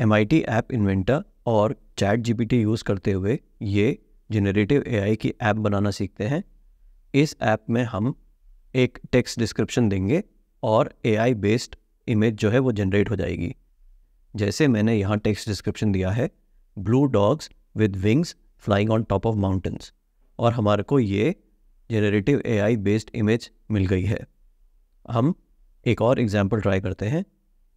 M I T app inventor और chat G P T use करते हुए ये जेनरेटिव ए आई की ऐप बनाना सीखते हैं इस ऐप में हम एक टेक्स्ट डिस्क्रिप्शन देंगे और ए आई बेस्ड इमेज जो है वो जनरेट हो जाएगी जैसे मैंने यहाँ टेक्स्ट डिस्क्रिप्शन दिया है blue dogs with wings flying on top of mountains और हमारे को ये generative A I based image मिल गई है हम एक और एग्जाम्पल ट्राई करते हैं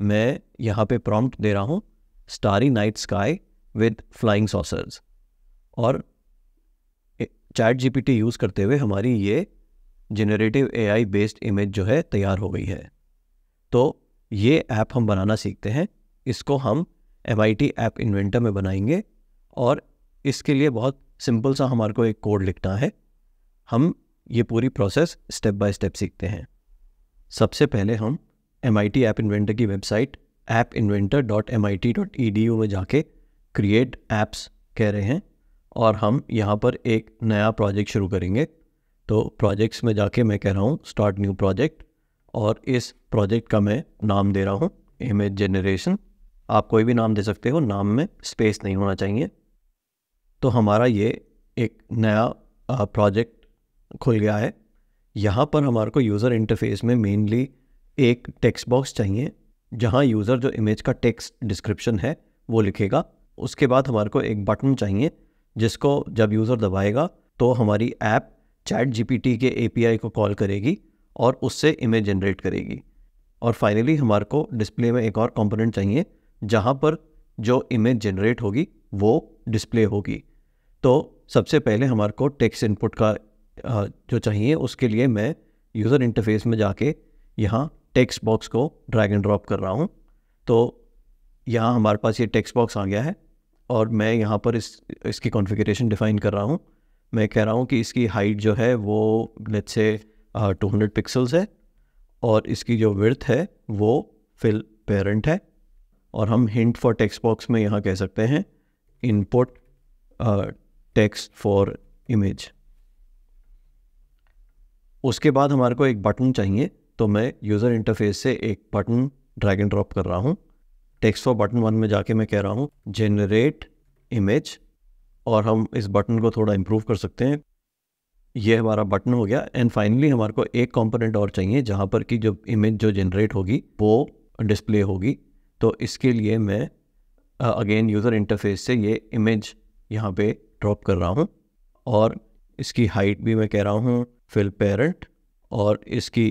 मैं यहाँ पे प्रॉम्प्ट दे रहा हूँ starry night sky with flying saucers और चैट जीपीटी यूज़ करते हुए हमारी ये जेनरेटिव एआई बेस्ड इमेज जो है तैयार हो गई है तो ये ऐप हम बनाना सीखते हैं इसको हम M I T app inventor में बनाएंगे और इसके लिए बहुत सिंपल सा हमारे को एक कोड लिखना है हम ये पूरी प्रोसेस स्टेप बाय स्टेप सीखते हैं सबसे पहले हम M I T app inventor की website app inventor dot M I T dot E D U में जाके क्रिएट ऐप्स कह रहे हैं और हम यहाँ पर एक नया प्रोजेक्ट शुरू करेंगे तो प्रोजेक्ट्स में जाके मैं कह रहा हूँ स्टार्ट न्यू प्रोजेक्ट और इस प्रोजेक्ट का मैं नाम दे रहा हूँ इमेज जनरेशन आप कोई भी नाम दे सकते हो नाम में स्पेस नहीं होना चाहिए तो हमारा ये एक नया प्रोजेक्ट खुल गया है यहाँ पर हमारे को यूज़र इंटरफेस में मेनली एक टेक्स्ट बॉक्स चाहिए जहाँ यूज़र जो इमेज का टेक्स्ट डिस्क्रिप्शन है वो लिखेगा उसके बाद हमारे को एक बटन चाहिए जिसको जब यूज़र दबाएगा तो हमारी ऐप चैट जी के ए को कॉल करेगी और उससे इमेज जनरेट करेगी और फाइनली हमारे को डिस्प्ले में एक और कंपोनेंट चाहिए जहाँ पर जो इमेज जनरेट होगी वो डिस्प्ले होगी तो सबसे पहले हमारे को टेक्स्ट इनपुट का जो चाहिए उसके लिए मैं यूज़र इंटरफेस में जाके यहाँ टेक्स्ट बॉक्स को ड्रैग एंड ड्रॉप कर रहा हूँ तो यहाँ हमारे पास ये टेक्स्ट बॉक्स आ गया है और मैं यहाँ पर इस इसकी कॉन्फ़िगरेशन डिफ़ाइन कर रहा हूँ मैं कह रहा हूँ कि इसकी हाइट जो है वो लेट से टू हंड्रेड पिक्सल्स है और इसकी जो विर्थ है वो फिल पेरेंट है और हम हिंट फॉर टेक्स्ट बॉक्स में यहाँ कह सकते हैं इनपुट टेक्स्ट फॉर इमेज उसके बाद हमारे को एक बटन चाहिए तो मैं यूज़र इंटरफेस से एक बटन ड्रैग एंड ड्रॉप कर रहा हूँ टेक्स्ट फॉर बटन वन में जाके मैं कह रहा हूँ जनरेट इमेज और हम इस बटन को थोड़ा इम्प्रूव कर सकते हैं ये हमारा बटन हो गया एंड फाइनली हमारे को एक कंपोनेंट और चाहिए जहाँ पर कि जो इमेज जो जनरेट होगी वो डिस्प्ले होगी तो इसके लिए मैं अगेन यूज़र इंटरफेस से ये इमेज यहाँ पे ड्रॉप कर रहा हूँ और इसकी हाइट भी मैं कह रहा हूँ फिल पेरेंट और इसकी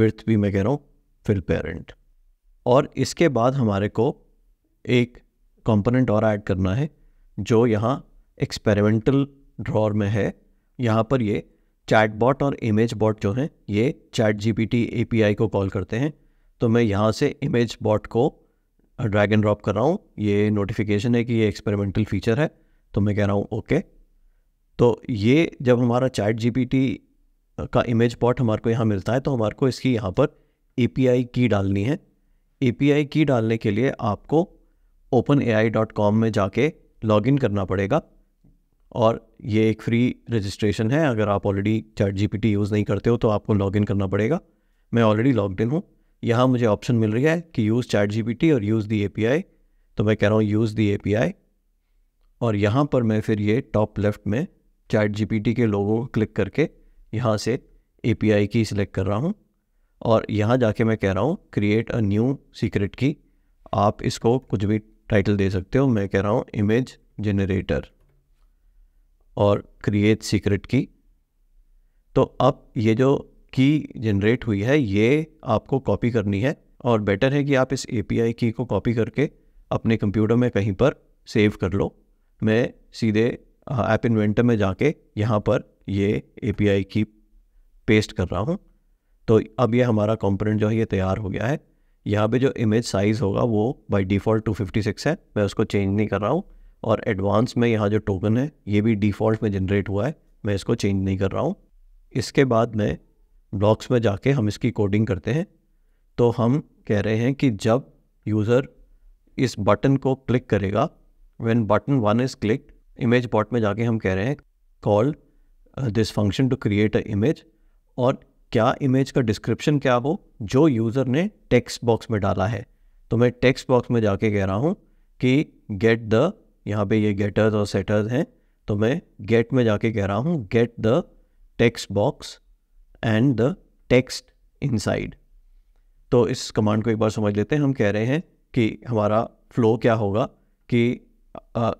विर्थ भी मैं कह रहा हूँ फिल पेरेंट और इसके बाद हमारे को एक कंपोनेंट और ऐड करना है जो यहाँ एक्सपेरिमेंटल ड्रॉर में है यहाँ पर ये चैट बॉट और इमेज बॉट जो हैं ये चैट जीपीटी एपीआई को कॉल करते हैं तो मैं यहाँ से इमेज बॉट को ड्रैग एंड ड्रॉप कर रहा हूँ ये नोटिफिकेशन है कि ये एक्सपेरिमेंटल फीचर है तो मैं कह रहा हूँ ओके तो ये जब हमारा चैट जीपीटी का इमेज पॉट हमारे को यहाँ मिलता है तो हमारे को इसकी यहाँ पर ए की डालनी है ए की डालने के लिए आपको ओपन में जाके लॉगिन करना पड़ेगा और ये एक फ्री रजिस्ट्रेशन है अगर आप ऑलरेडी चैट जीपीटी यूज़ नहीं करते हो तो आपको लॉगिन करना पड़ेगा मैं ऑलरेडी लॉग इन हूँ यहाँ मुझे ऑप्शन मिल रही है कि यूज़ चैट जीपीटी और यूज़ दी एपीआई तो मैं कह रहा हूँ यूज़ दी एपीआई और यहाँ पर मैं फिर ये टॉप लेफ्ट में चैट जीपीटी के लोगों को क्लिक करके यहाँ से ए की सिलेक्ट कर रहा हूँ और यहाँ जाके मैं कह रहा हूँ क्रिएट अ न्यू सीक्रेट की आप इसको कुछ भी टाइटल दे सकते हो मैं कह रहा हूँ इमेज जनरेटर और क्रिएट सीक्रेट की तो अब ये जो की जनरेट हुई है ये आपको कॉपी करनी है और बेटर है कि आप इस ए की को कॉपी करके अपने कंप्यूटर में कहीं पर सेव कर लो मैं सीधे ऐप इन्वेंटर में जाके यहाँ पर ये एपीआई की पेस्ट कर रहा हूँ तो अब ये हमारा कंपोनेंट जो है ये तैयार हो गया है यहाँ पे जो इमेज साइज़ होगा वो बाय डिफ़ॉल्ट 256 है मैं उसको चेंज नहीं कर रहा हूँ और एडवांस में यहाँ जो टोकन है ये भी डिफ़ॉल्ट में जनरेट हुआ है मैं इसको चेंज नहीं कर रहा हूँ इसके बाद में ब्लॉक्स में जाके हम इसकी कोडिंग करते हैं तो हम कह रहे हैं कि जब यूज़र इस बटन को क्लिक करेगा when button one is click image bot में जाके हम कह रहे हैं call this function to create a image और क्या इमेज का डिस्क्रिप्शन क्या वो जो यूज़र ने टेक्स्ट बॉक्स में डाला है तो मैं टेक्स्ट बॉक्स में जाके कह रहा हूँ कि गेट द यहाँ पे ये गेटर्स और सेटर्स हैं तो मैं गेट में जाके कह रहा हूँ get the text box and the text inside तो इस कमांड को एक बार समझ लेते हैं हम कह रहे हैं कि हमारा फ्लो क्या होगा कि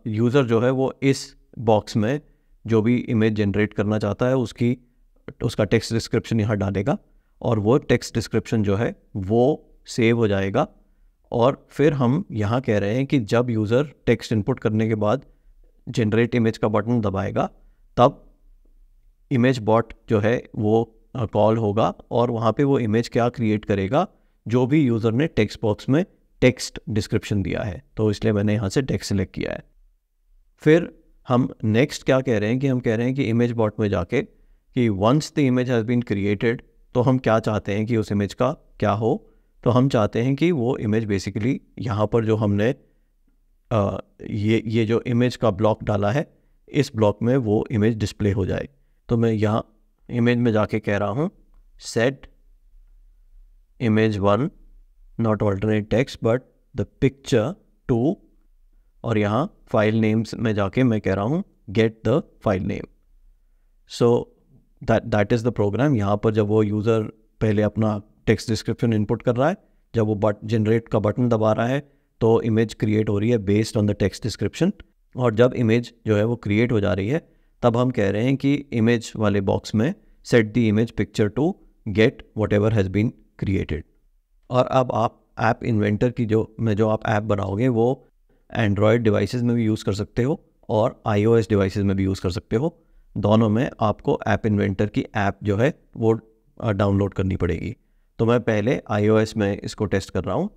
यूज़र uh, जो है वो इस बॉक्स में जो भी इमेज जनरेट करना चाहता है उसकी उसका टेक्स्ट डिस्क्रिप्शन यहाँ डालेगा और वो टेक्स्ट डिस्क्रिप्शन जो है वो सेव हो जाएगा और फिर हम यहाँ कह रहे हैं कि जब यूज़र टेक्स्ट इनपुट करने के बाद जनरेट इमेज का बटन दबाएगा तब इमेज बॉट जो है वो कॉल होगा और वहाँ पे वो इमेज क्या क्रिएट करेगा जो भी यूज़र ने टेक्स्ट बॉक्स में टेक्स्ट डिस्क्रिप्शन दिया है तो इसलिए मैंने यहाँ से टेक्स्ट सेलेक्ट किया है फिर हम नेक्स्ट क्या कह रहे हैं कि हम कह रहे हैं कि इमेज बॉट में जाके कि once the image has been created तो हम क्या चाहते हैं कि उस इमेज का क्या हो तो हम चाहते हैं कि वो इमेज बेसिकली यहाँ पर जो हमने आ, ये ये जो इमेज का ब्लॉक डाला है इस ब्लॉक में वो इमेज डिस्प्ले हो जाए तो मैं यहाँ इमेज में जाके कह रहा हूँ set image one not alternate text but the picture to और यहाँ फाइल नेम्स में जाके मैं कह रहा हूँ get the file name so that that is the program यहाँ पर जब वो यूज़र पहले अपना टेक्स्ट डिस्क्रिप्शन इनपुट कर रहा है जब वो बट जनरेट का बटन दबा रहा है तो इमेज क्रिएट हो रही है based on the text description और जब इमेज जो है वो क्रिएट हो जा रही है तब हम कह रहे हैं कि इमेज वाले बॉक्स में set the image picture to get whatever has been created और अब आप ऐप इन्वेंटर की जो में जो आप ऐप बनाओगे वो एंड्रॉयड डिवाइसेस में भी यूज़ कर सकते हो और आई ओ डिवाइसेस में भी यूज़ कर सकते हो दोनों में आपको ऐप इन्वेंटर की ऐप जो है वो डाउनलोड करनी पड़ेगी तो मैं पहले आई में इसको टेस्ट कर रहा हूँ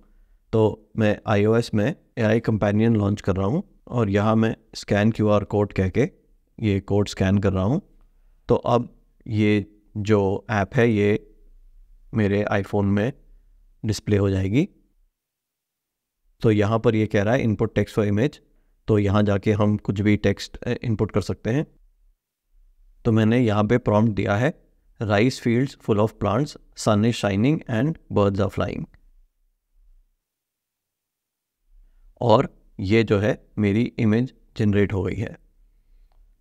तो मैं आई में ए आई कंपेनियन लॉन्च कर रहा हूँ और यहाँ मैं स्कैन क्यू आर कोड कह के ये कोड स्कैन कर रहा हूँ तो अब ये जो ऐप है ये मेरे आईफोन में डिस्प्ले हो जाएगी तो यहाँ पर ये कह रहा है इनपुट टेक्स्ट फॉर इमेज तो यहाँ जाके हम कुछ भी टेक्स्ट इनपुट कर सकते हैं तो मैंने यहाँ पे प्रॉम्प्ट दिया है rice fields full of plants sun is shining and birds are flying और ये जो है मेरी इमेज जनरेट हो गई है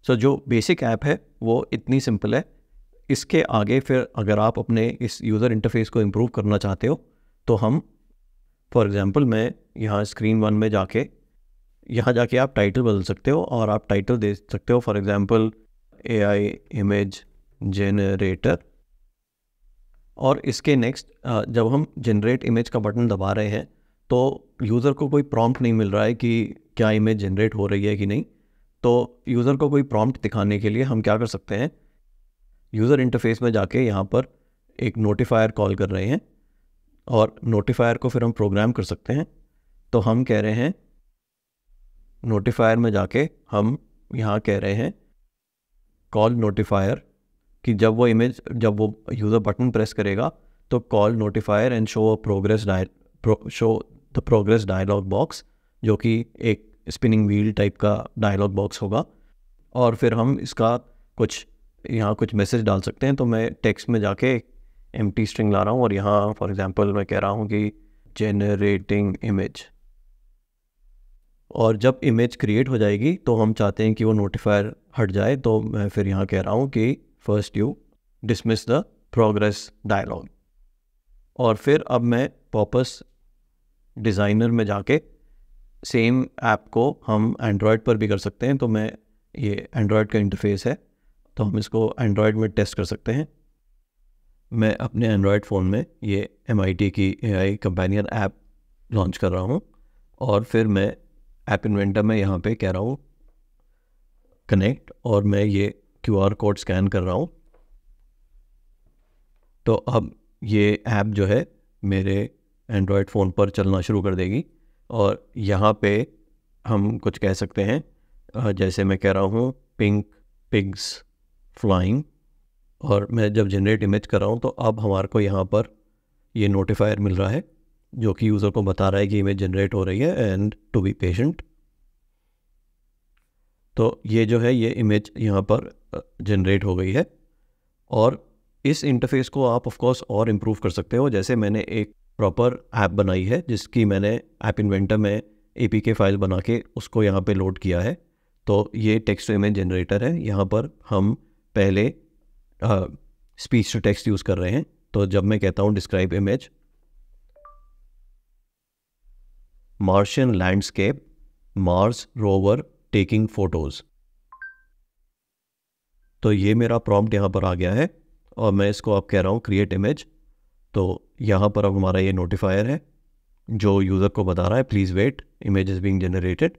सो so, जो बेसिक ऐप है वो इतनी सिंपल है इसके आगे फिर अगर आप अपने इस यूज़र इंटरफेस को इम्प्रूव करना चाहते हो तो हम फॉर एग्ज़ाम्पल मैं यहाँ स्क्रीन वन में जाके यहाँ जाके आप टाइटल बदल सकते हो और आप टाइटल दे सकते हो for example A I image generator और इसके नेक्स्ट जब हम जनरेट इमेज का बटन दबा रहे हैं तो यूज़र को कोई प्रॉम्प्ट नहीं मिल रहा है कि क्या इमेज जनरेट हो रही है कि नहीं तो यूज़र को कोई प्रॉम्प्ट दिखाने के लिए हम क्या कर सकते हैं यूज़र इंटरफेस में जाके यहाँ पर एक नोटिफायर कॉल कर रहे हैं और नोटिफायर को फिर हम प्रोग्राम कर सकते हैं तो हम कह रहे हैं नोटिफायर में जाके हम यहाँ कह रहे हैं कॉल नोटिफायर कि जब वो इमेज जब वो यूज़र बटन प्रेस करेगा तो call notifier and show progress डाय show the progress dialog box जो कि एक स्पिनिंग व्हील टाइप का डायलॉग बॉक्स होगा और फिर हम इसका कुछ यहाँ कुछ मैसेज डाल सकते हैं तो मैं टेक्स्ट में जाके एक एम टी स्ट्रिंग ला रहा हूँ और यहाँ फॉर एग्ज़ाम्पल मैं कह रहा हूँ कि जेनरेटिंग इमेज और जब इमेज क्रिएट हो जाएगी तो हम चाहते हैं कि वो नोटिफायर हट जाए तो मैं फिर यहाँ कह रहा हूँ कि first you dismiss the progress dialog और फिर अब मैं वापस डिज़ाइनर में जाके सेम ऐप को हम एंड्रॉयड पर भी कर सकते हैं तो मैं ये एंड्रॉयड का इंटरफेस है तो हम इसको एंड्रॉयड में टेस्ट कर सकते हैं मैं अपने एंड्रॉयड फ़ोन में ये एम की A I companion app launch कर रहा हूँ और फिर मैं ऐप इन्वेंटर में यहाँ पे कह रहा हूँ कनेक्ट और मैं ये क्यू आर कोड स्कैन कर रहा हूँ तो अब ये ऐप जो है मेरे एंड्रॉयड फ़ोन पर चलना शुरू कर देगी और यहाँ पे हम कुछ कह सकते हैं जैसे मैं कह रहा हूँ पिंक पिग्स फ्लाइंग और मैं जब जनरेट इमेज कर रहा हूँ तो अब हमारे को यहाँ पर ये नोटिफायर मिल रहा है जो कि यूज़र को बता रहा है कि इमेज जनरेट हो रही है एंड टू बी पेशेंट तो ये जो है ये इमेज यहाँ पर जनरेट हो गई है और इस इंटरफेस को आप ऑफ कोर्स और इम्प्रूव कर सकते हो जैसे मैंने एक प्रॉपर ऐप बनाई है जिसकी मैंने ऐप इन्वेंटर में ए पी के फाइल बना के उसको यहाँ पे लोड किया है तो ये टेक्स्ट इमेज जनरेटर है यहाँ पर हम पहले स्पीच टू टेक्स्ट यूज़ कर रहे हैं तो जब मैं कहता हूँ describe image martian landscape Mars rover taking photos तो ये मेरा प्रॉम्प्ट यहां पर आ गया है और मैं इसको अब कह रहा हूँ क्रिएट इमेज तो यहाँ पर अब हमारा ये नोटिफायर है जो यूज़र को बता रहा है please wait image is being generated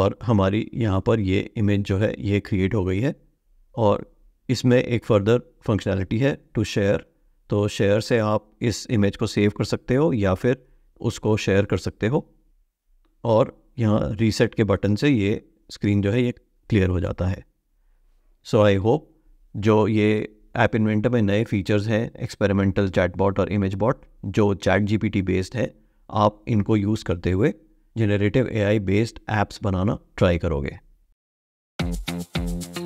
और हमारी यहाँ पर ये इमेज जो है ये क्रिएट हो गई है और इसमें एक फर्दर फंक्शनैलिटी है टू शेयर तो शेयर से आप इस इमेज को सेव कर सकते हो या फिर उसको शेयर कर सकते हो और यहाँ रीसेट के बटन से ये स्क्रीन जो है ये क्लियर हो जाता है सो आई होप जो ये ऐप इन्वेंटर में नए फीचर्स हैं एक्सपेरिमेंटल चैटबॉट और इमेज बॉट जो चैट जीपीटी बेस्ड है आप इनको यूज़ करते हुए जेनरेटिव एआई बेस्ड ऐप्स बनाना ट्राई करोगे